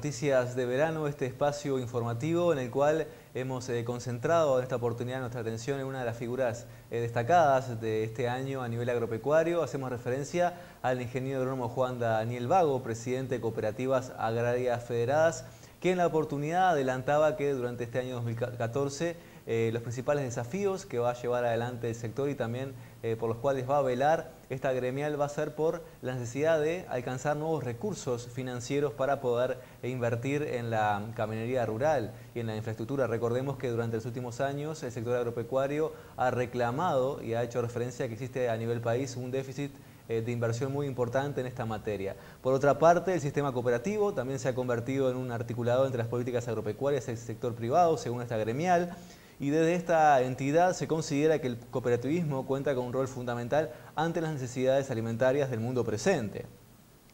Noticias de Verano, este espacio informativo en el cual hemos eh, concentrado en esta oportunidad nuestra atención en una de las figuras eh, destacadas de este año a nivel agropecuario. Hacemos referencia al ingeniero agrónomo Juan Daniel Vago, presidente de Cooperativas Agrarias Federadas, que en la oportunidad adelantaba que durante este año 2014 eh, los principales desafíos que va a llevar adelante el sector y también eh, por los cuales va a velar esta gremial va a ser por la necesidad de alcanzar nuevos recursos financieros para poder invertir en la caminería rural y en la infraestructura. Recordemos que durante los últimos años el sector agropecuario ha reclamado y ha hecho referencia a que existe a nivel país un déficit eh, de inversión muy importante en esta materia. Por otra parte, el sistema cooperativo también se ha convertido en un articulado entre las políticas agropecuarias y el sector privado, según esta gremial y desde esta entidad se considera que el cooperativismo cuenta con un rol fundamental ante las necesidades alimentarias del mundo presente.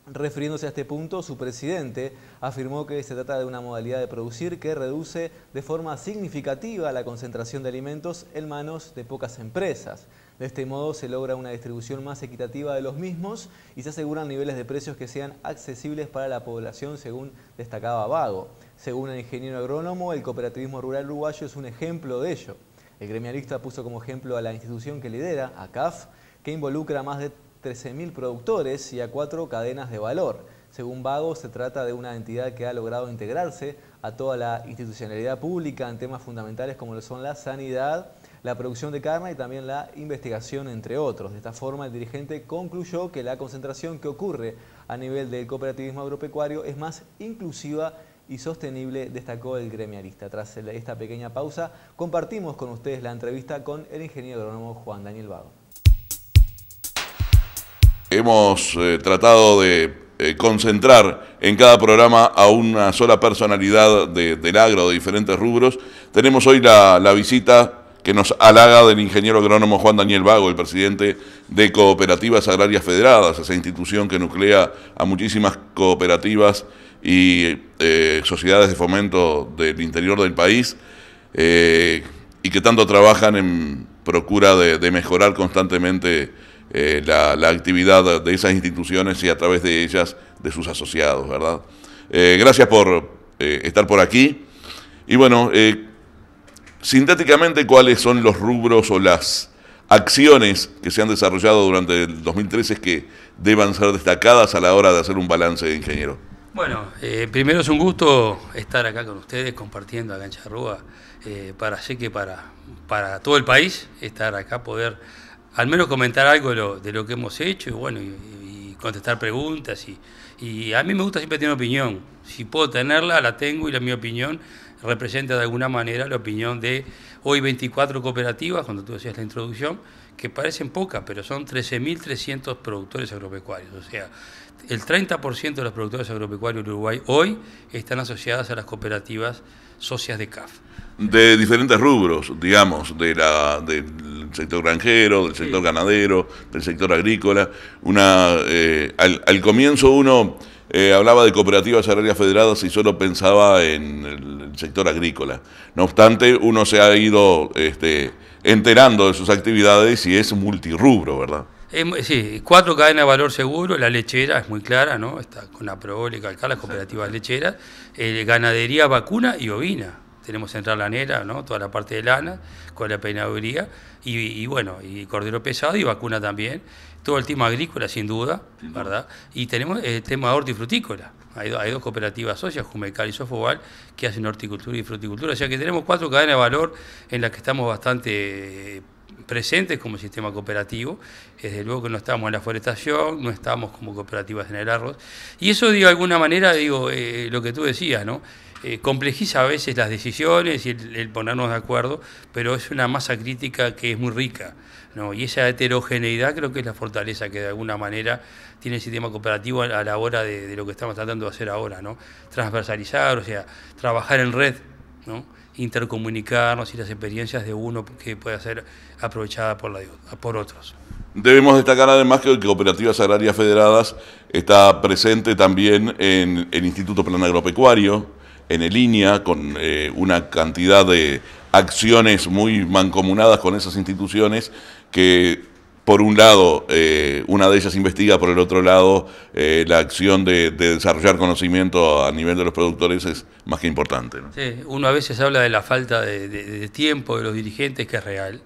Refiriéndose a este punto, su presidente afirmó que se trata de una modalidad de producir que reduce de forma significativa la concentración de alimentos en manos de pocas empresas. De este modo se logra una distribución más equitativa de los mismos y se aseguran niveles de precios que sean accesibles para la población, según destacaba Vago. Según el ingeniero agrónomo, el cooperativismo rural uruguayo es un ejemplo de ello. El gremialista puso como ejemplo a la institución que lidera, a CAF, que involucra a más de 13.000 productores y a cuatro cadenas de valor. Según Vago, se trata de una entidad que ha logrado integrarse a toda la institucionalidad pública en temas fundamentales como lo son la sanidad, la producción de carne y también la investigación, entre otros. De esta forma, el dirigente concluyó que la concentración que ocurre a nivel del cooperativismo agropecuario es más inclusiva y sostenible, destacó el gremialista. Tras esta pequeña pausa, compartimos con ustedes la entrevista con el ingeniero agrónomo Juan Daniel Vago. Hemos eh, tratado de eh, concentrar en cada programa a una sola personalidad del agro de diferentes rubros. Tenemos hoy la, la visita que nos halaga del ingeniero agrónomo Juan Daniel Vago, el presidente de Cooperativas Agrarias Federadas, esa institución que nuclea a muchísimas cooperativas y eh, sociedades de fomento del interior del país eh, y que tanto trabajan en procura de, mejorar constantemente eh, la, actividad de esas instituciones y a través de ellas de sus asociados, ¿verdad? gracias por estar por aquí. Y bueno, sintéticamente, ¿cuáles son los rubros o las acciones que se han desarrollado durante el 2013 que deban ser destacadas a la hora de hacer un balance de ingeniero? Bueno, eh, primero es un gusto estar acá con ustedes compartiendo a Cancha Rúa, eh, para sé que para, para todo el país, estar acá, poder al menos comentar algo de lo, que hemos hecho y bueno, y, contestar preguntas y, y, a mí me gusta siempre tener opinión. Si puedo tenerla, la tengo y la, mi opinión representa de alguna manera la opinión de hoy 24 cooperativas, cuando tú decías la introducción, que parecen pocas, pero son 13.300 productores agropecuarios. O sea, el 30% de los productores agropecuarios de Uruguay hoy están asociadas a las cooperativas socias de CAF. De diferentes rubros, digamos, de la, del sector granjero, del sector ganadero, del sector agrícola. Una, eh, al comienzo uno eh, hablaba de cooperativas agrarias federadas y solo pensaba en el sector agrícola. No obstante, uno se ha ido este, enterando de sus actividades y es multirrubro, ¿verdad? Sí, cuatro cadenas de valor seguro, la lechera es muy clara, ¿no? Está con la Prole, Calcá, las cooperativas lecheras, eh, ganadería vacuna y ovina. Tenemos Central Lanera, ¿no? Toda la parte de lana, con la peinaduría, y, y bueno, y cordero pesado y vacuna también todo el tema agrícola, sin duda, ¿verdad? Y tenemos el tema hortifrutícola. Hay, dos cooperativas socias, Jumecal y Sofobal, que hacen horticultura y fruticultura. O sea que tenemos cuatro cadenas de valor en las que estamos bastante eh, presentes como sistema cooperativo, desde luego que no estamos en la forestación, no estamos como cooperativas en el arroz, y eso de alguna manera, digo, eh, lo que tú decías, ¿no? Eh, complejiza a veces las decisiones y el, ponernos de acuerdo, pero es una masa crítica que es muy rica. ¿no? Y esa heterogeneidad creo que es la fortaleza que de alguna manera tiene el sistema cooperativo a, la hora de, lo que estamos tratando de hacer ahora, ¿no? transversalizar, o sea, trabajar en red, ¿no? intercomunicarnos y las experiencias de uno que pueda ser aprovechada por, la, por otros. Debemos destacar además que Cooperativas Agrarias Federadas está presente también en el Instituto Plan Agropecuario, en línea con eh, una cantidad de acciones muy mancomunadas con esas instituciones que por un lado, eh, una de ellas investiga, por el otro lado, eh, la acción de, desarrollar conocimiento a nivel de los productores es más que importante. Sí, uno a veces habla de la falta de, de tiempo de los dirigentes, que es real,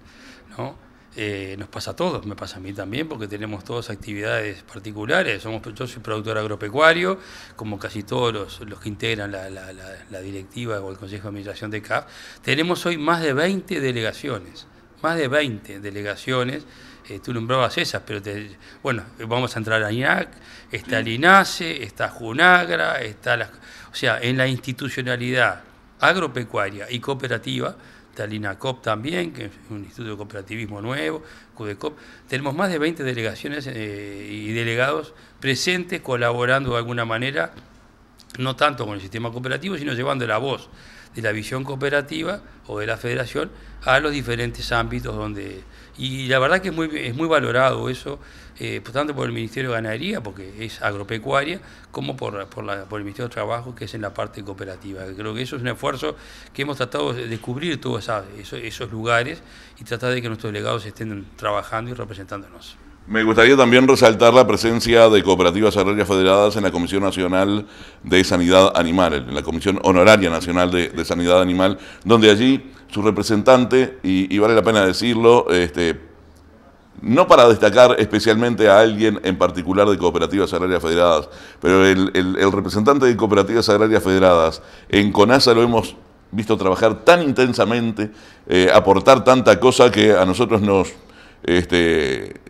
¿no? Eh, nos pasa a todos, me pasa a mí también, porque tenemos todas actividades particulares. Somos, yo soy productor agropecuario, como casi todos los, que integran la, directiva o el Consejo de Administración de CAF. Tenemos hoy más de 20 delegaciones, más de 20 delegaciones. Eh, tú nombrabas esas, pero bueno, vamos a entrar a INAC, está el INACE, está Junagra, está O sea, en la institucionalidad agropecuaria y cooperativa Talina COP también, que es un instituto de cooperativismo nuevo, CUDECOP. Tenemos más de 20 delegaciones eh, y delegados presentes colaborando de alguna manera, no tanto con el sistema cooperativo, sino llevando la voz de la visión cooperativa o de la federación a los diferentes ámbitos donde... Y la verdad que es muy, es muy valorado eso, eh, pues tanto por el Ministerio de Ganadería, porque es agropecuaria, como por, la, por el Ministerio de Trabajo, que es en la parte cooperativa. Creo que eso es un esfuerzo que hemos tratado de descubrir todos esos, esos lugares y tratar de que nuestros delegados estén trabajando y representándonos. Me gustaría también resaltar la presencia de cooperativas agrarias federadas en la Comisión Nacional de Sanidad Animal, en la Comisión Honoraria Nacional de, Sanidad Animal, donde allí su representante, y, vale la pena decirlo, este, no para destacar especialmente a alguien en particular de cooperativas agrarias federadas, pero el, representante de cooperativas agrarias federadas en CONASA lo hemos visto trabajar tan intensamente, eh, aportar tanta cosa que a nosotros nos... Este,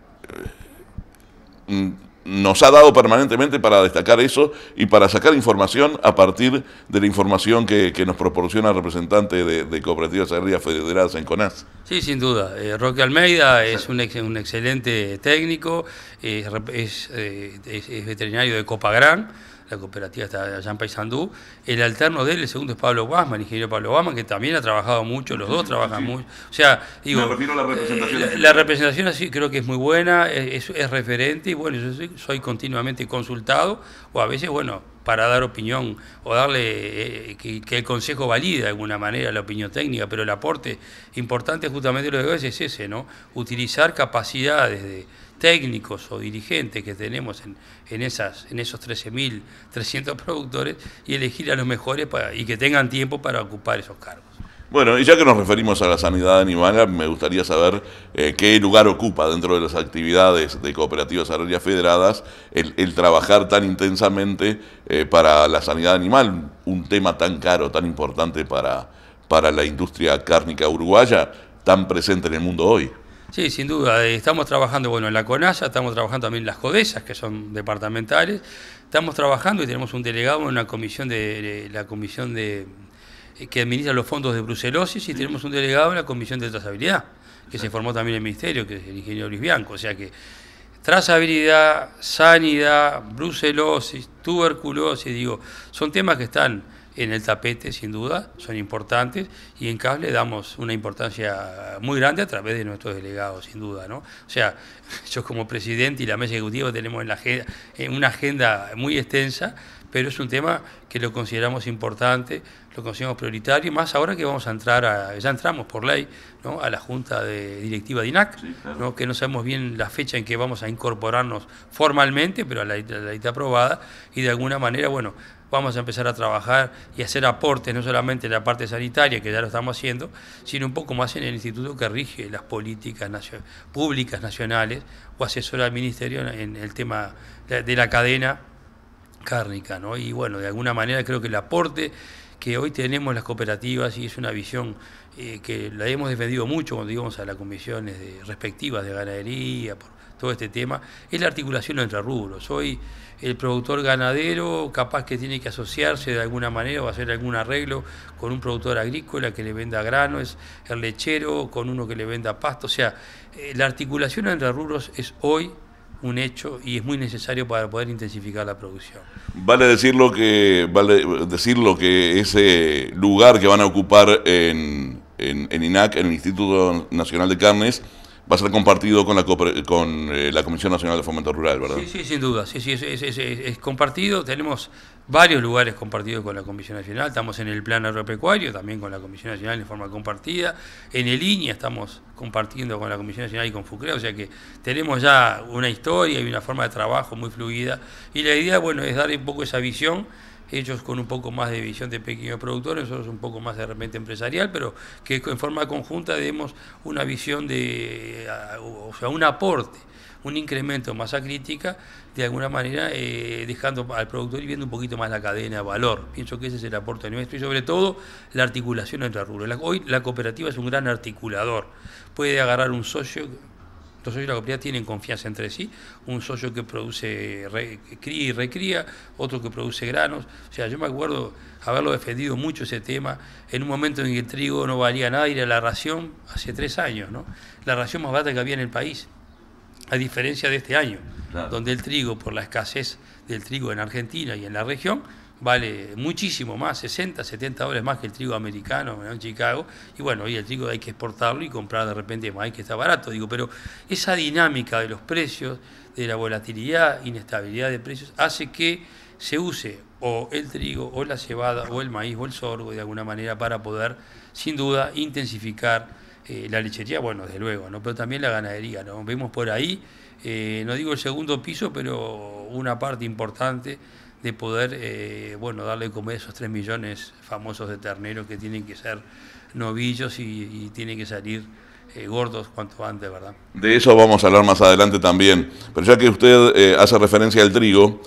Mm, nos ha dado permanentemente para destacar eso y para sacar información a partir de la información que, nos proporciona el representante de, de Cooperativas Agrarias Federadas en CONAS. Sí, sin duda. Eh, Roque Almeida es un, un excelente técnico, eh, eh, es, veterinario de Copa Gran la cooperativa está allá en Paysandú. El alterno de él, el segundo es Pablo Basman, el ingeniero Pablo obama que también ha trabajado mucho, los dos trabajan mucho. O sea, digo. Me refiero a la representación. Eh, la, representación así creo que es muy buena, es, referente y bueno, yo soy, continuamente consultado o a veces, bueno, para dar opinión o darle eh, que, el consejo valida de alguna manera la opinión técnica, pero el aporte importante justamente lo que es ese, ¿no? Utilizar capacidades de técnicos o dirigentes que tenemos en, esas, en esos 13.300 productores y elegir a los mejores y que tengan tiempo para ocupar esos cargos. Bueno, y ya que nos referimos a la sanidad animal, me gustaría saber eh, qué lugar ocupa dentro de las actividades de cooperativas agrarias federadas el, trabajar tan intensamente eh, para la sanidad animal, un tema tan caro, tan importante para la industria cárnica uruguaya, tan presente en el mundo hoy. Sí, sin duda. Eh, estamos trabajando, bueno, en la CONASA, estamos trabajando también en las CODESAS, que son departamentales. Estamos trabajando y tenemos un delegado en una comisión de, la comisión de eh, que administra los fondos de brucelosis y mm. tenemos un delegado en la comisión de trazabilidad, que se formó también en el ministerio, que es el ingeniero Luis Bianco. O sea que trazabilidad, sanidad, brucelosis, tuberculosis, digo, son temas que están en el tapete, sin duda, son importantes y en cable le damos una importancia muy grande a través de nuestros delegados, sin duda. ¿no? O sea, yo como presidente y la mesa ejecutiva tenemos en la agenda, en una agenda muy extensa, pero es un tema que lo consideramos importante, lo consideramos prioritario, más ahora que vamos a entrar, a, ya entramos por ley, ¿no? a la Junta de Directiva de INAC, ¿no? que no sabemos bien la fecha en que vamos a incorporarnos formalmente, pero la, a la, está aprobada, y de alguna manera, bueno, vamos a empezar a trabajar y hacer aportes, no solamente en la parte sanitaria, que ya lo estamos haciendo, sino un poco más en el instituto que rige las políticas públicas nacionales o asesora al ministerio en el tema de la cadena cárnica. ¿no? Y bueno, de alguna manera creo que el aporte que hoy tenemos las cooperativas y es una visión eh, que la hemos defendido mucho cuando íbamos a las comisiones respectivas de ganadería, todo este tema, es la articulación entre rubros. Hoy el productor ganadero capaz que tiene que asociarse de alguna manera o hacer algún arreglo con un productor agrícola que le venda grano, es el lechero con uno que le venda pasto. O sea, eh, la articulación entre rubros es hoy un hecho y es muy necesario para poder intensificar la producción. Vale lo que, vale que ese lugar que van a ocupar en, en INAC, en el Instituto Nacional de Carnes, va a ser compartido con la, con, eh, la Comisión Nacional de Fomento Rural, ¿verdad? Sí, sí, sin duda. Sí, sí, es, compartido. Tenemos varios lugares compartidos con la Comisión Nacional. Estamos en el Plan Agropecuario, también con la Comisión Nacional de forma compartida. En el INE estamos compartiendo con la Comisión Nacional y con FUCREA. O sea que tenemos ya una historia y una forma de trabajo muy fluida. Y la idea, bueno, es dar un poco esa visión ellos con un poco más de visión de pequeños productores, nosotros un poco más de repente empresarial, pero que en forma conjunta demos una visión de, o sea, un aporte, un incremento de masa crítica, de alguna manera eh, dejando al productor y viendo un poquito más la cadena de valor. Pienso que ese es el aporte nuestro y sobre todo la articulación entre rubros. hoy la cooperativa es un gran articulador, puede agarrar un socio los socios de la cooperativa tienen confianza entre sí. Un socio que produce cría y recría, otro que produce granos. O sea, yo me acuerdo haberlo defendido mucho ese tema en un momento en que el trigo no valía nada y era la ración hace tres años, ¿no? La ración más barata que había en el país, a diferencia de este año, donde el trigo, por la escasez del trigo en Argentina y en la región, vale muchísimo más, 60, 70 dólares más que el trigo americano en Chicago. Y bueno, hoy el trigo hay que exportarlo y comprar de repente maíz que está barato. Digo, pero esa dinámica de los precios, de la volatilidad, inestabilidad de precios, hace que se use o el trigo, o la cebada, o el maíz, o el sorgo, de alguna manera, para poder, sin duda, intensificar eh, la lechería, bueno, desde luego, ¿no? pero también la ganadería. ¿no? Vemos por ahí, eh, no digo el segundo piso, pero una parte importante de poder eh, bueno, darle como comer esos 3 millones famosos de terneros que tienen que ser novillos y, tienen que salir eh, gordos cuanto antes, ¿verdad? De eso vamos a hablar más adelante también. Pero ya que usted eh, hace referencia al trigo,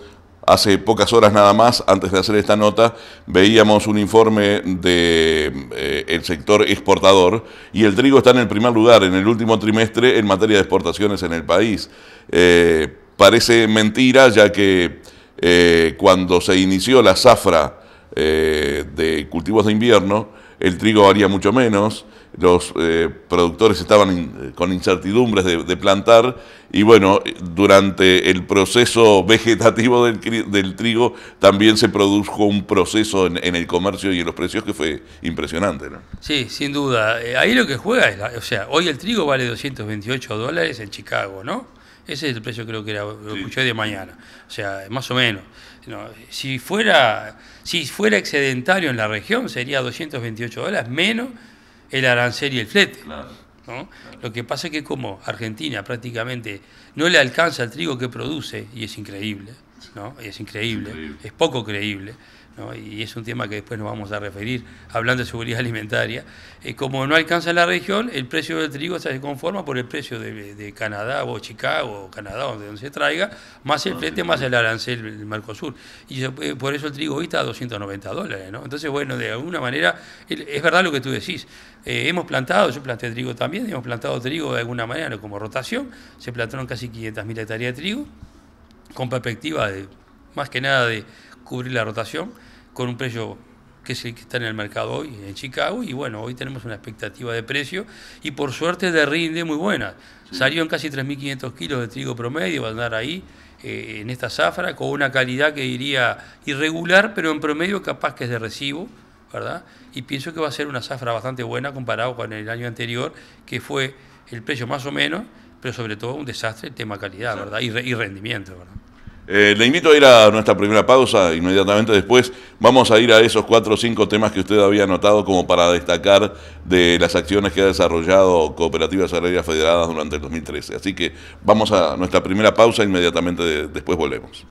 hace pocas horas nada más, antes de hacer esta nota, veíamos un informe del de, el sector exportador y el trigo está en el primer lugar en el último trimestre en materia de exportaciones en el país. parece mentira ya que eh, cuando se inició la zafra eh, de cultivos de invierno, el trigo varía mucho menos, los eh, productores estaban con incertidumbres de, plantar y bueno, durante el proceso vegetativo del, trigo también se produjo un proceso en, el comercio y en los precios que fue impresionante. Sí, sin duda. ahí lo que juega es, o sea, hoy el trigo vale 228 dólares en Chicago, ¿no? Ese es el precio creo que era, lo escuché de mañana. O sea, más o menos. si, fuera, si fuera excedentario en la región, sería 228 dólares menos el arancel y el flete. Lo que pasa es que como Argentina prácticamente no le alcanza el trigo que produce, y es increíble, es increíble, es poco creíble y es un tema que después nos vamos a referir, hablando de seguridad alimentaria, eh, como no alcanza la región, el precio del trigo se conforma por el precio de, Canadá o Chicago, o Canadá, donde, donde se traiga, más el ah, frente, más el arancel del Mercosur. Y eh, por eso el trigo está a 290 dólares. Entonces, bueno, de alguna manera, es verdad lo que tú decís. Eh, hemos plantado, yo planté trigo también, hemos plantado trigo de alguna manera como rotación, se plantaron casi 500.000 hectáreas de trigo, con perspectiva de, más que nada de cubrir la rotación con un precio que es el que está en el mercado hoy en Chicago y bueno, hoy tenemos una expectativa de precio y por suerte de rinde muy buena. Salieron casi 3.500 kilos de trigo promedio, va a andar ahí eh, en esta zafra con una calidad que diría irregular, pero en promedio capaz que es de recibo, ¿verdad? Y pienso que va a ser una zafra bastante buena comparado con el año anterior, que fue el precio más o menos, pero sobre todo un desastre el tema calidad, ¿verdad? Y, y rendimiento, ¿verdad? Eh, le invito a ir a nuestra primera pausa. Inmediatamente después vamos a ir a esos cuatro o cinco temas que usted había anotado como para destacar de las acciones que ha desarrollado Cooperativas Agrarias Federadas durante el 2013. Así que vamos a nuestra primera pausa. Inmediatamente después volvemos.